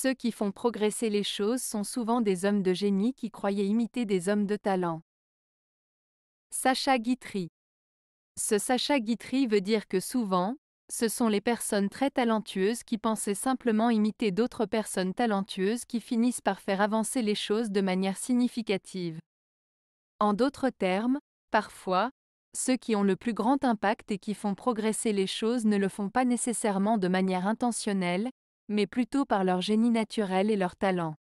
Ceux qui font progresser les choses sont souvent des hommes de génie qui croyaient imiter des hommes de talent. Sacha Guitry. Ce Sacha Guitry veut dire que souvent, ce sont les personnes très talentueuses qui pensaient simplement imiter d'autres personnes talentueuses qui finissent par faire avancer les choses de manière significative. En d'autres termes, parfois, ceux qui ont le plus grand impact et qui font progresser les choses ne le font pas nécessairement de manière intentionnelle, mais plutôt par leur génie naturel et leur talent.